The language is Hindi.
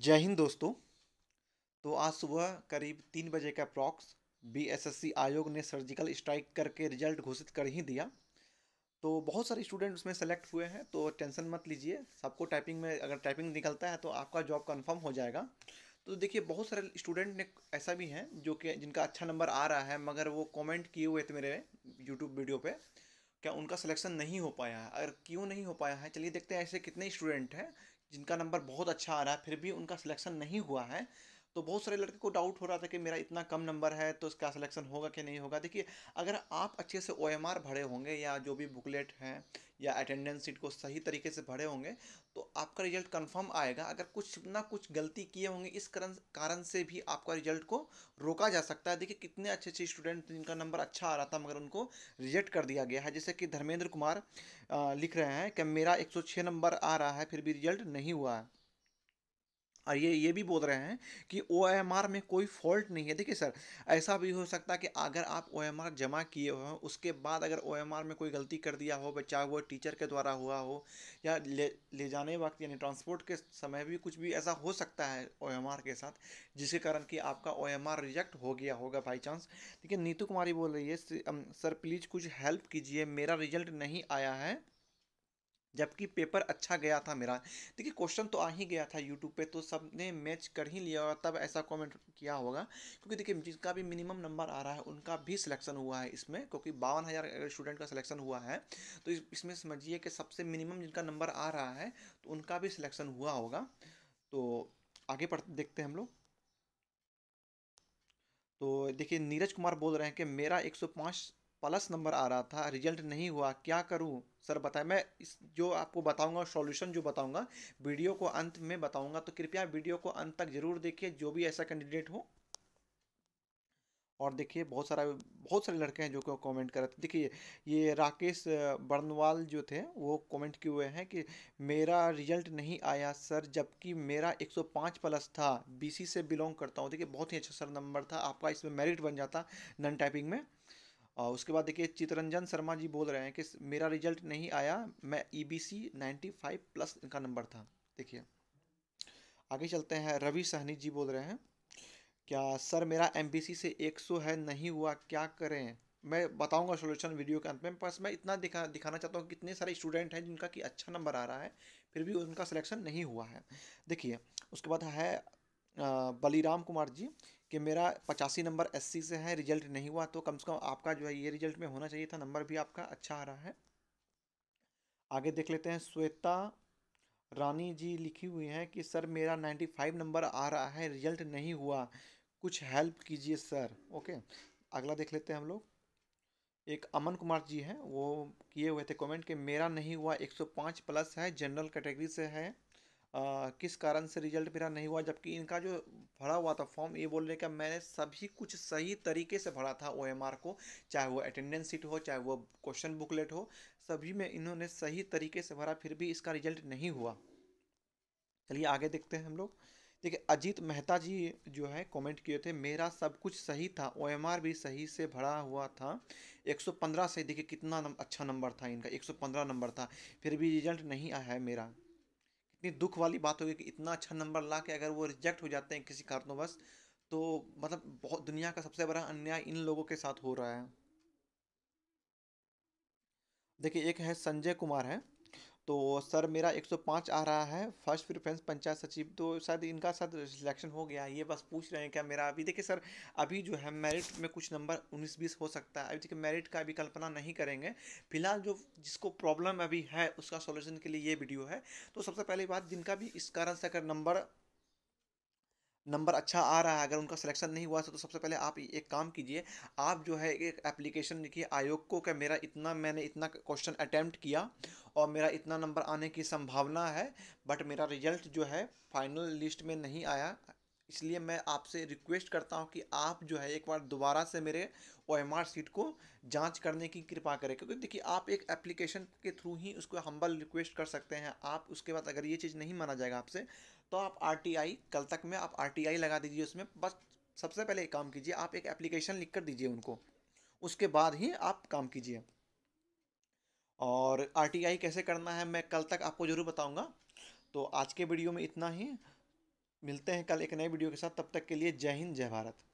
जय हिंद दोस्तों तो आज सुबह करीब तीन बजे का प्रॉक्स बीएसएससी आयोग ने सर्जिकल स्ट्राइक करके रिजल्ट घोषित कर ही दिया तो बहुत सारे स्टूडेंट उसमें सेलेक्ट हुए हैं तो टेंशन मत लीजिए सबको टाइपिंग में अगर टाइपिंग निकलता है तो आपका जॉब कंफर्म हो जाएगा तो देखिए बहुत सारे स्टूडेंट ने ऐसा भी हैं जो कि जिनका अच्छा नंबर आ रहा है मगर वो कॉमेंट किए हुए थे मेरे यूट्यूब वीडियो पर क्या उनका सिलेक्शन नहीं हो पाया है अगर क्यों नहीं हो पाया है चलिए देखते हैं ऐसे कितने स्टूडेंट हैं जिनका नंबर बहुत अच्छा आ रहा है फिर भी उनका सिलेक्शन नहीं हुआ है तो बहुत सारे लड़के को डाउट हो रहा था कि मेरा इतना कम नंबर है तो इसका सिलेक्शन होगा कि नहीं होगा देखिए अगर आप अच्छे से ओ भरे होंगे या जो भी बुकलेट हैं या अटेंडेंस सीट को सही तरीके से भरे होंगे तो आपका रिजल्ट कंफर्म आएगा अगर कुछ ना कुछ गलती किए होंगे इस कारण से भी आपका रिजल्ट को रोका जा सकता है देखिए कितने अच्छे अच्छे स्टूडेंट जिनका नंबर अच्छा आ रहा था मगर उनको रिजेक्ट कर दिया गया है जैसे कि धर्मेंद्र कुमार लिख रहे हैं कि मेरा एक नंबर आ रहा है फिर भी रिजल्ट नहीं हुआ है और ये ये भी बोल रहे हैं कि ओ में कोई फॉल्ट नहीं है देखिए सर ऐसा भी हो सकता है कि अगर आप ओ जमा किए हो हों उसके बाद अगर ओ में कोई गलती कर दिया हो चाहे वो टीचर के द्वारा हुआ हो या ले ले जाने वक्त यानी ट्रांसपोर्ट के समय भी कुछ भी ऐसा हो सकता है ओ के साथ जिसके कारण कि आपका ओ रिजेक्ट हो गया होगा बाई चांस देखिए नीतू कुमारी बोल रही है सर प्लीज़ कुछ हेल्प कीजिए मेरा रिजल्ट नहीं आया है जबकि पेपर अच्छा गया था मेरा देखिए क्वेश्चन तो आ ही गया था यूट्यूब पे तो सब ने मैच कर ही लिया होगा तब ऐसा कमेंट किया होगा क्योंकि देखिए जिसका भी मिनिमम नंबर आ रहा है उनका भी सिलेक्शन हुआ है इसमें क्योंकि बावन हज़ार स्टूडेंट का सिलेक्शन हुआ है तो इस, इसमें समझिए कि सबसे मिनिमम जिनका नंबर आ रहा है तो उनका भी सिलेक्शन हुआ होगा तो आगे पढ़ देखते हैं हम लोग तो देखिए नीरज कुमार बोल रहे हैं कि मेरा एक प्लस नंबर आ रहा था रिजल्ट नहीं हुआ क्या करूं सर बताएं मैं इस जो आपको बताऊंगा सॉल्यूशन जो बताऊंगा वीडियो को अंत में बताऊंगा तो कृपया वीडियो को अंत तक जरूर देखिए जो भी ऐसा कैंडिडेट हो और देखिए बहुत सारा बहुत सारे लड़के हैं जो को कमेंट कर रहे थे देखिए ये राकेश बर्नवाल जो थे वो कमेंट किए हुए हैं कि मेरा रिजल्ट नहीं आया सर जबकि मेरा 105 प्लस था बीसी से बिलोंग करता हूँ देखिए बहुत ही अच्छा सर नंबर था आपका इसमें मेरिट बन जाता नन टाइपिंग में और उसके बाद देखिए चितरंजन शर्मा जी बोल रहे हैं कि मेरा रिजल्ट नहीं आया मैं E B C ninety five plus इनका नंबर था देखिए आगे चलते हैं रवि सहनी जी बोल रहे हैं क्या सर मेरा एम बी सी से एक सौ है नहीं हुआ क्या करें मैं बताऊंगा सोल्यूशन वीडियो के अंत में बस मैं इतना दिखा दिखाना चाहता हूँ कितने सारे स्टूडेंट हैं जिनका कि अच्छा नंबर आ रहा है फिर भी उनका सिलेक्शन नहीं हुआ है देखिए उसके बाद है बलीराम कुमार जी कि मेरा पचासी नंबर एससी से है रिजल्ट नहीं हुआ तो कम से कम आपका जो है ये रिजल्ट में होना चाहिए था नंबर भी आपका अच्छा आ रहा है आगे देख लेते हैं श्वेता रानी जी लिखी हुई हैं कि सर मेरा नाइन्टी फाइव नंबर आ रहा है रिजल्ट नहीं हुआ कुछ हेल्प कीजिए सर ओके अगला देख लेते हैं हम लोग एक अमन कुमार जी हैं वो किए हुए थे कमेंट कि मेरा नहीं हुआ एक सौ पाँच प्लस है जनरल कैटेगरी से है आ, किस कारण से रिजल्ट मेरा नहीं हुआ जबकि इनका जो भरा हुआ था फॉर्म ये बोल रहे कि मैंने सभी कुछ सही तरीके से भरा था ओ को चाहे वो अटेंडेंस सीट हो चाहे वो क्वेश्चन बुकलेट हो सभी में इन्होंने सही तरीके से भरा फिर भी इसका रिजल्ट नहीं हुआ चलिए आगे देखते हैं हम लोग देखिए अजीत मेहता जी जो है कमेंट किए थे मेरा सब कुछ सही था ओएमआर भी सही से भरा हुआ था 115 से देखिए कितना नम, अच्छा नंबर था इनका 115 नंबर था फिर भी रिजल्ट नहीं आया है मेरा इतनी दुख वाली बात होगी कि इतना अच्छा नंबर ला के अगर वो रिजेक्ट हो जाते हैं किसी कारणवश तो मतलब बहुत दुनिया का सबसे बड़ा अन्याय इन लोगों के साथ हो रहा है देखिए एक है संजय कुमार है तो सर मेरा 105 आ रहा है फर्स्ट प्रिफ्रेंस पंचायत सचिव तो शायद इनका शायद सिलेक्शन हो गया ये बस पूछ रहे हैं क्या मेरा अभी देखिए सर अभी जो है मेरिट में कुछ नंबर 19-20 हो सकता है अभी देखिए मेरिट का अभी कल्पना नहीं करेंगे फिलहाल जो जिसको प्रॉब्लम अभी है उसका सोल्यूशन के लिए ये वीडियो है तो सबसे पहली बात जिनका भी इस कारण से अगर नंबर नंबर अच्छा आ रहा है अगर उनका सिलेक्शन नहीं हुआ तो, तो सबसे पहले आप एक काम कीजिए आप जो है एक एप्लीकेशन लिखिए आयोग को क्या मेरा इतना मैंने इतना क्वेश्चन अटैम्प्ट किया और मेरा इतना नंबर आने की संभावना है बट मेरा रिजल्ट जो है फाइनल लिस्ट में नहीं आया इसलिए मैं आपसे रिक्वेस्ट करता हूँ कि आप जो है एक बार दोबारा से मेरे ओ एम आर सीट को जांच करने की कृपा करें क्योंकि देखिए आप एक एप्लीकेशन के थ्रू ही उसको हम्बल रिक्वेस्ट कर सकते हैं आप उसके बाद अगर ये चीज़ नहीं माना जाएगा आपसे तो आप आर कल तक में आप आर लगा दीजिए उसमें बस सबसे पहले एक काम कीजिए आप एक एप्लीकेशन लिख कर दीजिए उनको उसके बाद ही आप काम कीजिए और आर कैसे करना है मैं कल तक आपको ज़रूर बताऊँगा तो आज के वीडियो में इतना ही मिलते हैं कल एक नए वीडियो के साथ तब तक के लिए जय हिंद जय भारत